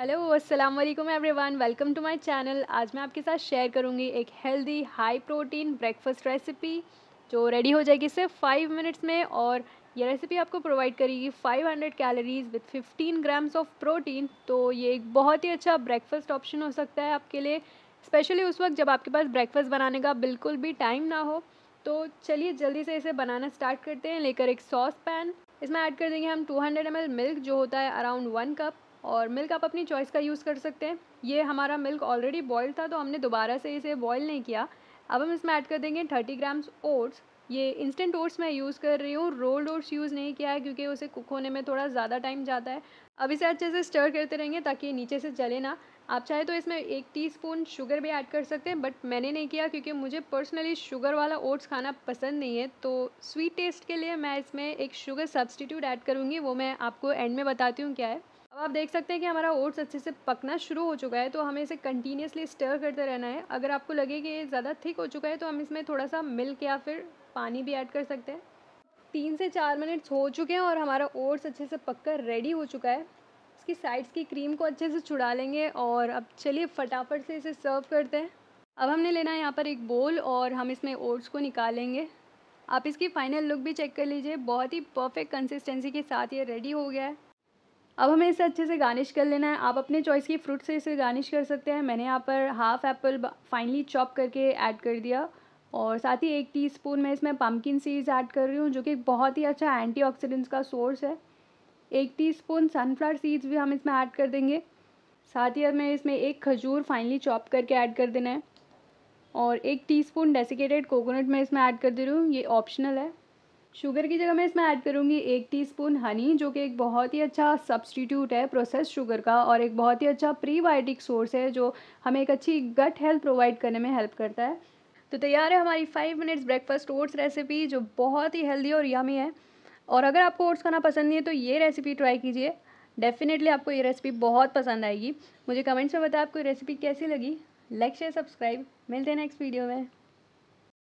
hello अस्सलाम वालेकुम everyone welcome to my channel आज मैं आपके साथ शेयर करूंगी एक healthy high protein breakfast recipe जो रेडी हो जाएगी सिर्फ फाइव मिनट्स में और ये रेसिपी आपको प्रोवाइड करेगी 500 calories with 15 grams of protein तो ये एक बहुत ही अच्छा ब्रेकफास्ट ऑप्शन हो सकता है आपके लिए स्पेशली उस वक्त जब आपके पास ब्रेकफास्ट बनाने का बिल्कुल भी टाइम ना हो तो चलिए जल्दी से इसे बनाना स्टार्ट करते हैं लेकर एक सॉस पैन इसमें ऐड कर देंगे हम 200 हंड्रेड मिल्क जो होता है अराउंड वन कप और मिल्क आप अपनी चॉइस का यूज़ कर सकते हैं ये हमारा मिल्क ऑलरेडी बॉयल था तो हमने दोबारा से इसे बॉयल नहीं किया अब हम इसमें ऐड कर देंगे थर्टी ग्राम्स ओट्स ये इंस्टेंट ओट्स मैं यूज़ कर रही हूँ रोल्ड ओट्स यूज़ नहीं किया है क्योंकि उसे कुक होने में थोड़ा ज़्यादा टाइम जाता है अब इसे अच्छे से स्टर करते रहेंगे ताकि नीचे से चले ना आप चाहे तो इसमें एक टीस्पून शुगर भी ऐड कर सकते हैं बट मैंने नहीं किया क्योंकि मुझे पर्सनली शुगर वाला ओट्स खाना पसंद नहीं है तो स्वीट टेस्ट के लिए मैं इसमें एक शुगर सब्सटीट्यूट ऐड करूँगी वो मैं आपको एंड में बताती हूँ क्या है अब आप देख सकते हैं कि हमारा ओट्स अच्छे से पकना शुरू हो चुका है तो हमें इसे कंटिन्यूसली स्टर करते रहना है अगर आपको लगे कि ये ज़्यादा थिक हो चुका है तो हम इसमें थोड़ा सा मिल्क या फिर पानी भी ऐड कर सकते हैं तीन से चार मिनट्स हो चुके हैं और हमारा ओट्स अच्छे से पककर रेडी हो चुका है इसकी साइड्स की क्रीम को अच्छे से छुड़ा लेंगे और अब चलिए फटाफट से इसे सर्व करते हैं अब हमने लेना है यहाँ पर एक बोल और हम इसमें ओट्स को निकालेंगे आप इसकी फ़ाइनल लुक भी चेक कर लीजिए बहुत ही परफेक्ट कंसिस्टेंसी के साथ ये रेडी हो गया है अब हमें इसे अच्छे से गार्निश कर लेना है आप अपने चॉइस की फ्रूट से इसे गार्निश कर सकते हैं मैंने यहाँ पर हाफ़ एप्पल फाइनली चॉप करके ऐड कर दिया और साथ ही एक टीस्पून मैं इसमें पम्पकिन सीड्स ऐड कर रही हूँ जो कि बहुत ही अच्छा एंटीऑक्सीडेंट्स का सोर्स है एक टीस्पून सनफ्लावर सीड्स भी हम इसमें ऐड कर देंगे साथ ही हमें इसमें एक खजूर फाइनली चॉप करके ऐड कर देना है और एक टीस्पून डेसिकेटेड कोकोनट मैं इसमें ऐड कर दे रही हूँ ये ऑप्शनल है शुगर की जगह मैं इसमें ऐड करूँगी एक टीस्पून हनी जो कि एक बहुत ही अच्छा सब्सटीट्यूट है प्रोसेस शुगर का और एक बहुत ही अच्छा प्रीबायोटिक सोर्स है जो हमें एक अच्छी गट हेल्थ प्रोवाइड करने में हेल्प करता है तो तैयार है हमारी five minutes breakfast oats recipe जो बहुत ही हेल्दी और यमी है और अगर आपको ओट्स खाना पसंद नहीं है तो ये रेसिपी ट्राई कीजिए डेफिनेटली आपको ये रेसिपी बहुत पसंद आएगी मुझे कमेंट्स में बताया आपको रेसिपी कैसी लगी लाइक शेयर सब्सक्राइब मिलते हैं नेक्स्ट वीडियो में